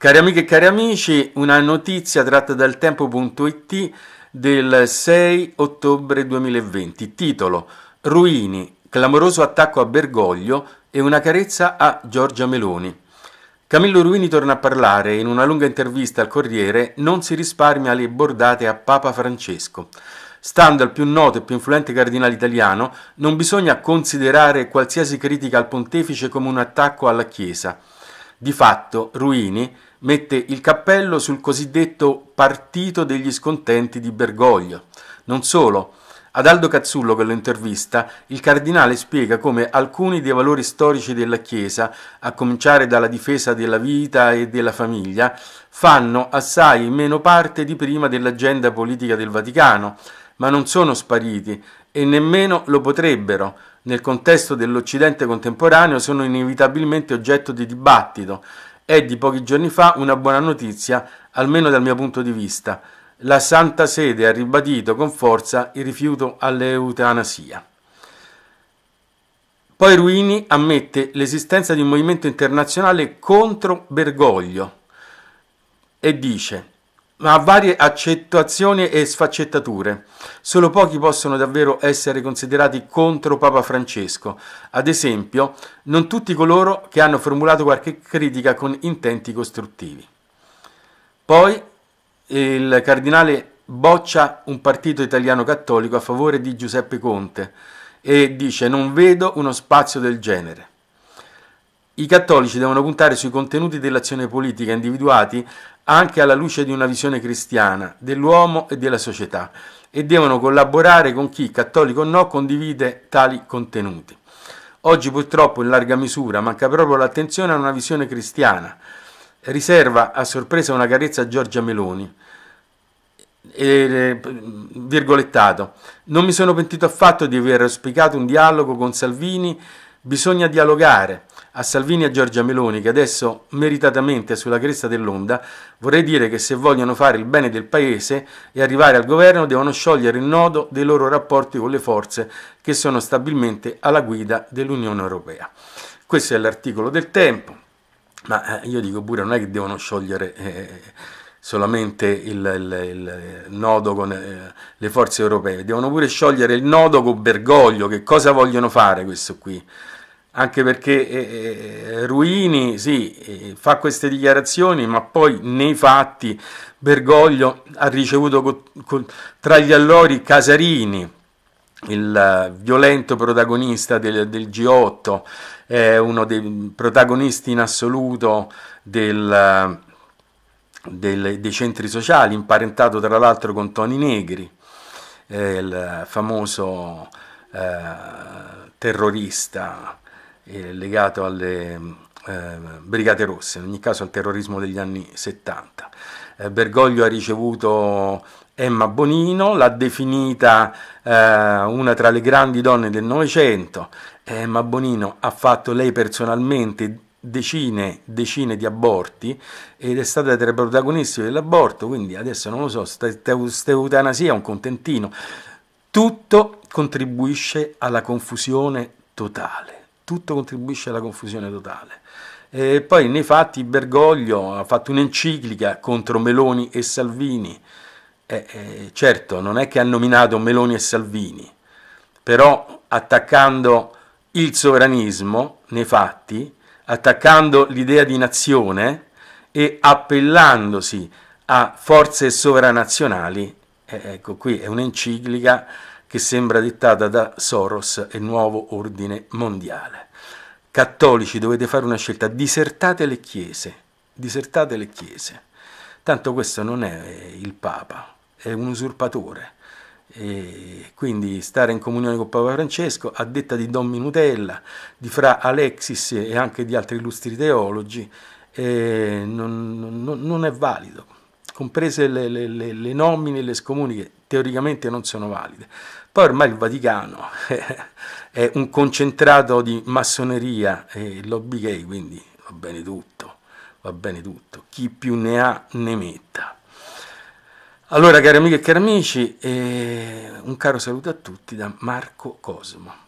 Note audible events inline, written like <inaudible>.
Cari amiche e cari amici, una notizia tratta dal tempo.it del 6 ottobre 2020, titolo Ruini, clamoroso attacco a Bergoglio e una carezza a Giorgia Meloni. Camillo Ruini torna a parlare in una lunga intervista al Corriere, non si risparmia le bordate a Papa Francesco. Stando al più noto e più influente cardinale italiano, non bisogna considerare qualsiasi critica al pontefice come un attacco alla Chiesa. Di fatto, Ruini mette il cappello sul cosiddetto partito degli scontenti di Bergoglio. Non solo, ad Aldo Cazzullo che lo intervista, il cardinale spiega come alcuni dei valori storici della Chiesa, a cominciare dalla difesa della vita e della famiglia, fanno assai meno parte di prima dell'agenda politica del Vaticano, ma non sono spariti e nemmeno lo potrebbero. Nel contesto dell'Occidente contemporaneo sono inevitabilmente oggetto di dibattito, è di pochi giorni fa una buona notizia, almeno dal mio punto di vista. La Santa Sede ha ribadito con forza il rifiuto all'eutanasia. Poi Ruini ammette l'esistenza di un movimento internazionale contro Bergoglio e dice ha varie accettazioni e sfaccettature. Solo pochi possono davvero essere considerati contro Papa Francesco. Ad esempio, non tutti coloro che hanno formulato qualche critica con intenti costruttivi. Poi il cardinale boccia un partito italiano cattolico a favore di Giuseppe Conte e dice non vedo uno spazio del genere. I cattolici devono puntare sui contenuti dell'azione politica individuati anche alla luce di una visione cristiana dell'uomo e della società e devono collaborare con chi, cattolico o no, condivide tali contenuti. Oggi purtroppo in larga misura manca proprio l'attenzione a una visione cristiana. Riserva a sorpresa una carezza a Giorgia Meloni. E, eh, virgolettato, non mi sono pentito affatto di aver auspicato un dialogo con Salvini, bisogna dialogare a Salvini e a Giorgia Meloni, che adesso meritatamente è sulla cresta dell'onda, vorrei dire che se vogliono fare il bene del Paese e arrivare al governo devono sciogliere il nodo dei loro rapporti con le forze che sono stabilmente alla guida dell'Unione Europea. Questo è l'articolo del tempo, ma eh, io dico pure non è che devono sciogliere... Eh, solamente il, il, il, nodo con eh, le forze europee, devono pure sciogliere il nodo con Bergoglio, che cosa vogliono fare questo qui? anche perché eh, eh, Ruini sì, eh, fa queste dichiarazioni, ma poi nei fatti Bergoglio ha ricevuto co- co- tra gli allori Casarini, il eh, violento protagonista del, del G8, eh, uno dei protagonisti in assoluto del, eh, del, dei centri sociali, imparentato tra l'altro con Toni Negri, il famoso terrorista legato alle eh, Brigate Rosse, in ogni caso al terrorismo degli anni 70. Eh, Bergoglio ha ricevuto Emma Bonino, l'ha definita eh, una tra le grandi donne del Novecento. Emma Bonino ha fatto lei personalmente decine decine di aborti ed è stata tra i protagonisti dell'aborto, quindi adesso non lo so, st'eutanasia è un contentino. Tutto contribuisce alla confusione totale tutto contribuisce alla confusione totale. E poi nei fatti Bergoglio ha fatto un'enciclica contro Meloni e Salvini, eh, eh, certo non è che ha nominato Meloni e Salvini, però attaccando il sovranismo nei fatti, attaccando l'idea di nazione e appellandosi a forze sovranazionali, eh, ecco qui è un'enciclica che sembra dettata da Soros e nuovo ordine mondiale. Cattolici dovete fare una scelta, disertate le chiese, disertate le chiese. Tanto questo non è il Papa, è un usurpatore. E quindi stare in comunione con Papa Francesco, a detta di Don Minutella, di Fra Alexis e anche di altri illustri teologi, eh, non, non, non, è valido, comprese le, le, le nomine e le scomuniche, teoricamente non sono valide. Poi ormai il Vaticano <laughs> è un concentrato di massoneria e lobby gay, quindi va bene tutto, va bene tutto, chi più ne ha ne metta. Allora, cari amiche e cari amici, eh, un caro saluto a tutti da Marco Cosmo.